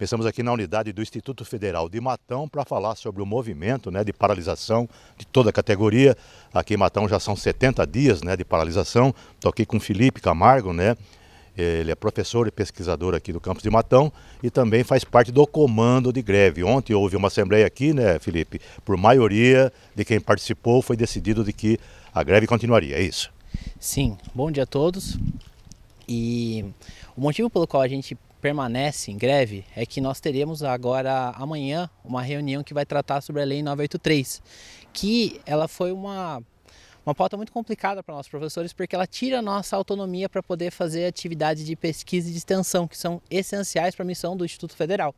Pensamos aqui na unidade do Instituto Federal de Matão para falar sobre o movimento né, de paralisação de toda a categoria. Aqui em Matão já são 70 dias né, de paralisação. Estou aqui com Felipe Camargo, né? Ele é professor e pesquisador aqui do campus de Matão e também faz parte do comando de greve. Ontem houve uma assembleia aqui, né, Felipe? Por maioria de quem participou foi decidido de que a greve continuaria, é isso? Sim. Bom dia a todos. E o motivo pelo qual a gente permanece em greve é que nós teremos agora amanhã uma reunião que vai tratar sobre a lei 983, que ela foi uma uma pauta muito complicada para nós professores porque ela tira a nossa autonomia para poder fazer atividades de pesquisa e de extensão que são essenciais para a missão do Instituto Federal.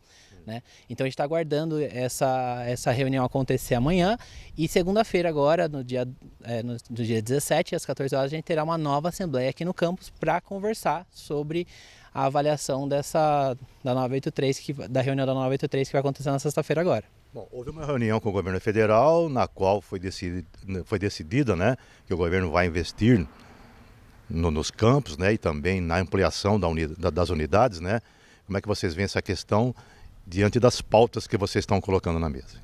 Né? Então a gente está aguardando essa, essa reunião acontecer amanhã e segunda-feira agora, no dia, é, no, no dia 17, às 14 horas, a gente terá uma nova assembleia aqui no campus para conversar sobre a avaliação dessa da 983 que da reunião da 983 que vai acontecer na sexta-feira agora. Bom, houve uma reunião com o governo federal na qual foi decidido, foi decidida, né, que o governo vai investir no, nos campos, né, e também na ampliação da uni, da, das unidades, né. Como é que vocês veem essa questão diante das pautas que vocês estão colocando na mesa.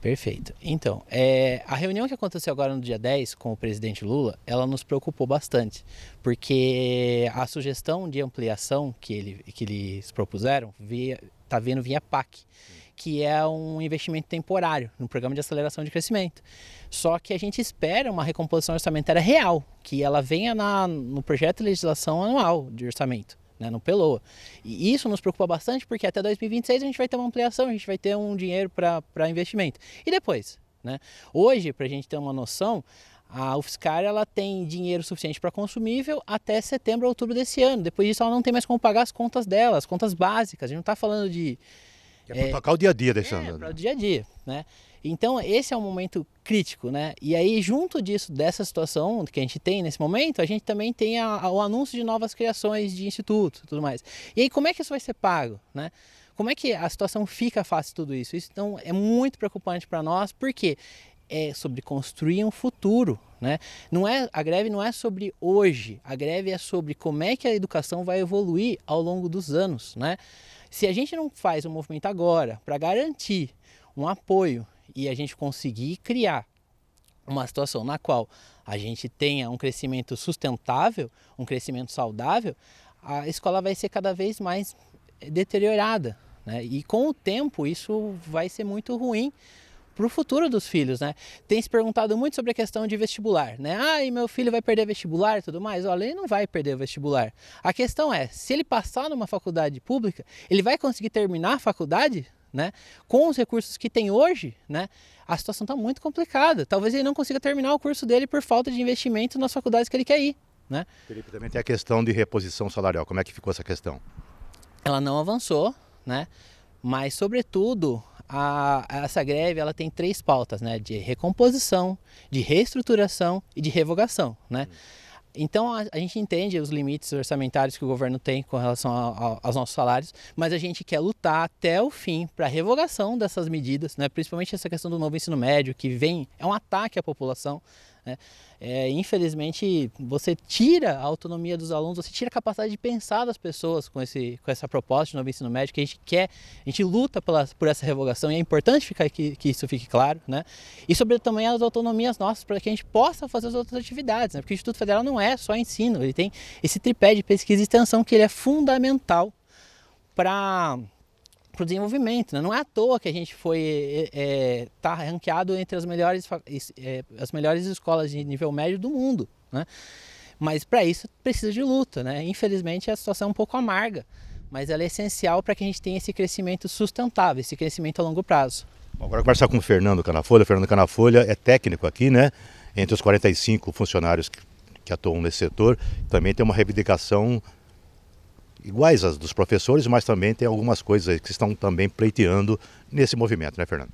Perfeito. Então, é, a reunião que aconteceu agora no dia 10 com o presidente Lula, ela nos preocupou bastante, porque a sugestão de ampliação que, ele, que eles propuseram está vindo via PAC, que é um investimento temporário no programa de aceleração de crescimento. Só que a gente espera uma recomposição orçamentária real, que ela venha na, no projeto de legislação anual de orçamento né, no Peloa. E isso nos preocupa bastante porque até 2026 a gente vai ter uma ampliação, a gente vai ter um dinheiro para investimento. E depois? Né? Hoje, para a gente ter uma noção, a UFSCar ela tem dinheiro suficiente para consumível até setembro, outubro desse ano. Depois disso, ela não tem mais como pagar as contas dela, as contas básicas. A gente não está falando de é, é para tocar o dia a dia desse é, para o dia a dia, né? Então esse é um momento crítico, né? E aí junto disso, dessa situação que a gente tem nesse momento, a gente também tem a, a, o anúncio de novas criações de instituto, tudo mais. E aí como é que isso vai ser pago, né? Como é que a situação fica face tudo isso? Isso então é muito preocupante para nós, porque é sobre construir um futuro, né? Não é, a greve não é sobre hoje, a greve é sobre como é que a educação vai evoluir ao longo dos anos. Né? Se a gente não faz um movimento agora para garantir um apoio e a gente conseguir criar uma situação na qual a gente tenha um crescimento sustentável, um crescimento saudável, a escola vai ser cada vez mais deteriorada. Né? E com o tempo isso vai ser muito ruim para o futuro dos filhos, né? Tem se perguntado muito sobre a questão de vestibular, né? Ah, e meu filho vai perder vestibular e tudo mais. Olha, ele não vai perder vestibular. A questão é, se ele passar numa faculdade pública, ele vai conseguir terminar a faculdade? Né? Com os recursos que tem hoje, né? a situação está muito complicada. Talvez ele não consiga terminar o curso dele por falta de investimento nas faculdades que ele quer ir. Né? Felipe, também tem a questão de reposição salarial. Como é que ficou essa questão? Ela não avançou, né? mas, sobretudo, a, essa greve ela tem três pautas, né? De recomposição, de reestruturação e de revogação, né? Então a, a gente entende os limites orçamentários que o governo tem com relação a, a, aos nossos salários, mas a gente quer lutar até o fim para a revogação dessas medidas, né? principalmente essa questão do novo ensino médio, que vem, é um ataque à população, né? É, infelizmente, você tira a autonomia dos alunos, você tira a capacidade de pensar das pessoas com, esse, com essa proposta de novo ensino médio, que a gente quer, a gente luta pela, por essa revogação e é importante ficar que, que isso fique claro. Né? E sobre também as autonomias nossas, para que a gente possa fazer as outras atividades, né? porque o Instituto Federal não é só ensino, ele tem esse tripé de pesquisa e extensão que ele é fundamental para para o desenvolvimento. Né? Não é à toa que a gente foi é, é tá ranqueado entre as melhores, é, as melhores escolas de nível médio do mundo. Né? Mas para isso precisa de luta. Né? Infelizmente a situação é um pouco amarga, mas ela é essencial para que a gente tenha esse crescimento sustentável, esse crescimento a longo prazo. Bom, agora conversar com o Fernando Canafolha. O Fernando Canafolha é técnico aqui, né? Entre os 45 funcionários que, que atuam nesse setor, também tem uma reivindicação iguais às dos professores, mas também tem algumas coisas que estão também pleiteando nesse movimento, né, Fernando?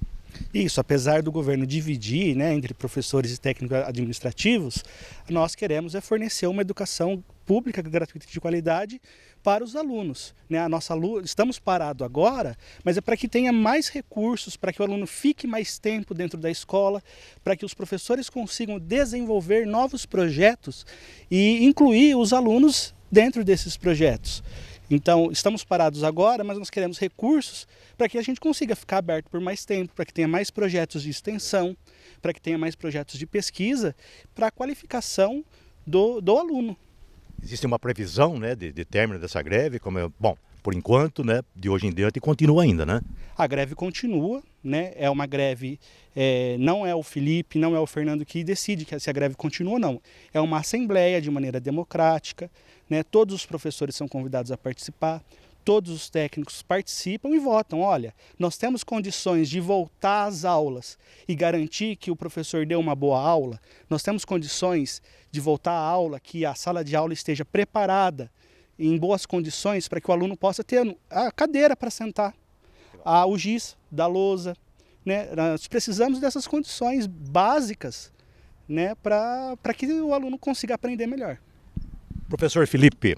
Isso, apesar do governo dividir né, entre professores e técnicos administrativos, nós queremos é fornecer uma educação pública gratuita de qualidade para os alunos. Né? A nossa estamos parados agora, mas é para que tenha mais recursos, para que o aluno fique mais tempo dentro da escola, para que os professores consigam desenvolver novos projetos e incluir os alunos dentro desses projetos. Então, estamos parados agora, mas nós queremos recursos para que a gente consiga ficar aberto por mais tempo, para que tenha mais projetos de extensão, para que tenha mais projetos de pesquisa, para a qualificação do, do aluno. Existe uma previsão né, de, de término dessa greve? Como eu, bom, por enquanto, né, de hoje em diante, e continua ainda, né? A greve continua, né? É uma greve, é, não é o Felipe, não é o Fernando que decide se a greve continua ou não. É uma assembleia de maneira democrática, né? Todos os professores são convidados a participar, todos os técnicos participam e votam. Olha, nós temos condições de voltar às aulas e garantir que o professor dê uma boa aula, nós temos condições de voltar à aula, que a sala de aula esteja preparada em boas condições para que o aluno possa ter a cadeira para sentar, a, o giz da lousa. Né? Nós precisamos dessas condições básicas né, para que o aluno consiga aprender melhor. Professor Felipe,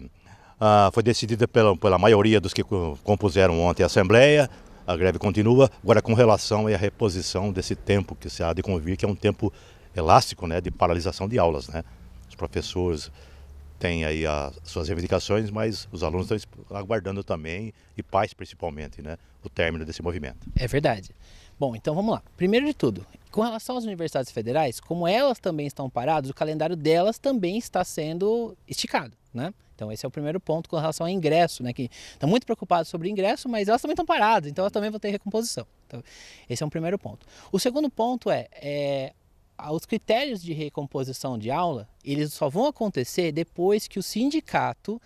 ah, foi decidida pela, pela maioria dos que compuseram ontem a Assembleia, a greve continua. Agora, com relação à reposição desse tempo que se há de convir, que é um tempo elástico né, de paralisação de aulas. Né? Os professores tem aí as suas reivindicações, mas os alunos estão aguardando também, e pais principalmente, né, o término desse movimento. É verdade. Bom, então vamos lá. Primeiro de tudo, com relação às universidades federais, como elas também estão paradas, o calendário delas também está sendo esticado, né? Então esse é o primeiro ponto com relação ao ingresso, né? Que estão muito preocupados sobre o ingresso, mas elas também estão paradas, então elas também vão ter recomposição. Então, esse é um primeiro ponto. O segundo ponto é, é os critérios de recomposição de aula, eles só vão acontecer depois que o sindicato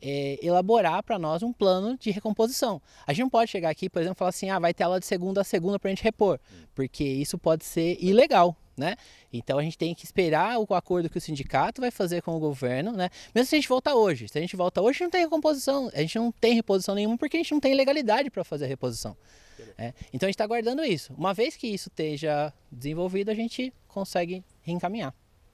é, elaborar para nós um plano de recomposição. A gente não pode chegar aqui, por exemplo, e falar assim, ah, vai ter aula de segunda a segunda para a gente repor, hum. porque isso pode ser ilegal. Né? Então a gente tem que esperar o acordo que o sindicato vai fazer com o governo, né? Mesmo se a gente voltar hoje, se a gente volta hoje, não tem recomposição, a gente não tem reposição nenhuma porque a gente não tem legalidade para fazer a reposição. É. Então a gente está aguardando isso. Uma vez que isso esteja desenvolvido, a gente consegue reencaminhar.